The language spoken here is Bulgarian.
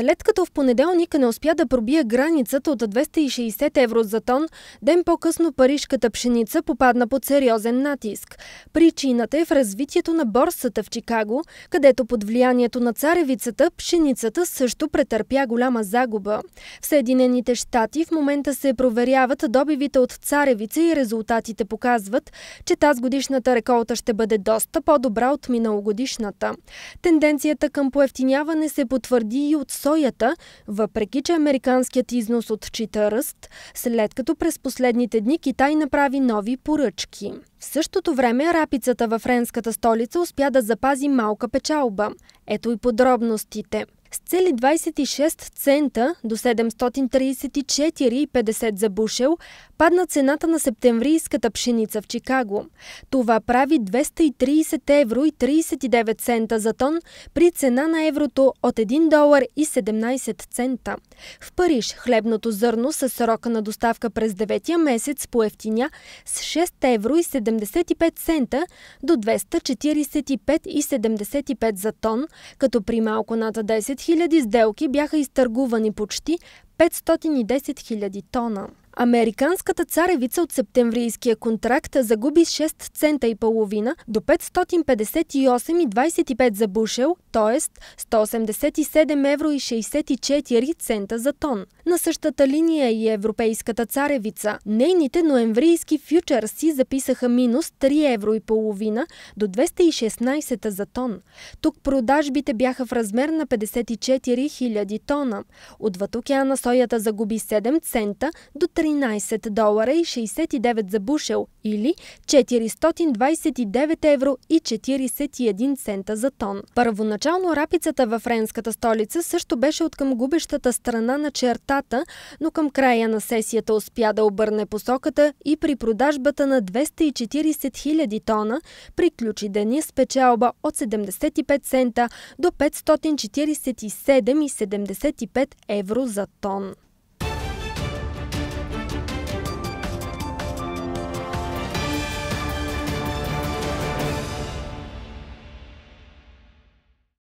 След като в понеделник не успя да пробие границата от 260 евро за тон, ден по-късно парижката пшеница попадна под сериозен натиск. Причината е в развитието на борсата в Чикаго, където под влиянието на царевицата пшеницата също претърпя голяма загуба. В Съединените щати в момента се проверяват добивите от царевица и резултатите показват, че тази годишната реколта ще бъде доста по-добра от миналогодишната. Тенденцията към поевтиняване се потвърди и от соята, въпреки че американският износ отчита ръст, след като през последните дни Китай направи нови поръчки. В същото време рапицата във френската столица успя да запази малка печалба. Ето и подробностите – с цели 26 цента до 734,50 за бушел падна цената на септемврийската пшеница в Чикаго. Това прави 230 евро и 39 цента за тон при цена на еврото от 1 долар и 17 цента. В Париж хлебното зърно с срока на доставка през 9 месец по ефтиня с 6 евро и 75 цента до 245,75 за тон, като при малко над 10 000 сделки бяха изтъргувани почти 510 000 тона. Американската царевица от септемврийския контракт загуби 6 цента и половина до 558,25 за бушел, т.е. 187 евро и 64 цента за тон. На същата линия и европейската царевица. Нейните ноемврийски фьючерси записаха минус 3 евро и половина до 216 за тон. Тук продажбите бяха в размер на 54 000 тона. От Ватокяна соята загуби 7 цента до 3 13 долара и 69 за бушел или 429 евро и 41 цента за тон. Първоначално рапицата във френската столица също беше от към губещата страна на чертата, но към края на сесията успя да обърне посоката и при продажбата на 240 000 тона приключи деня с печалба от 75 цента до 547,75 евро за тон.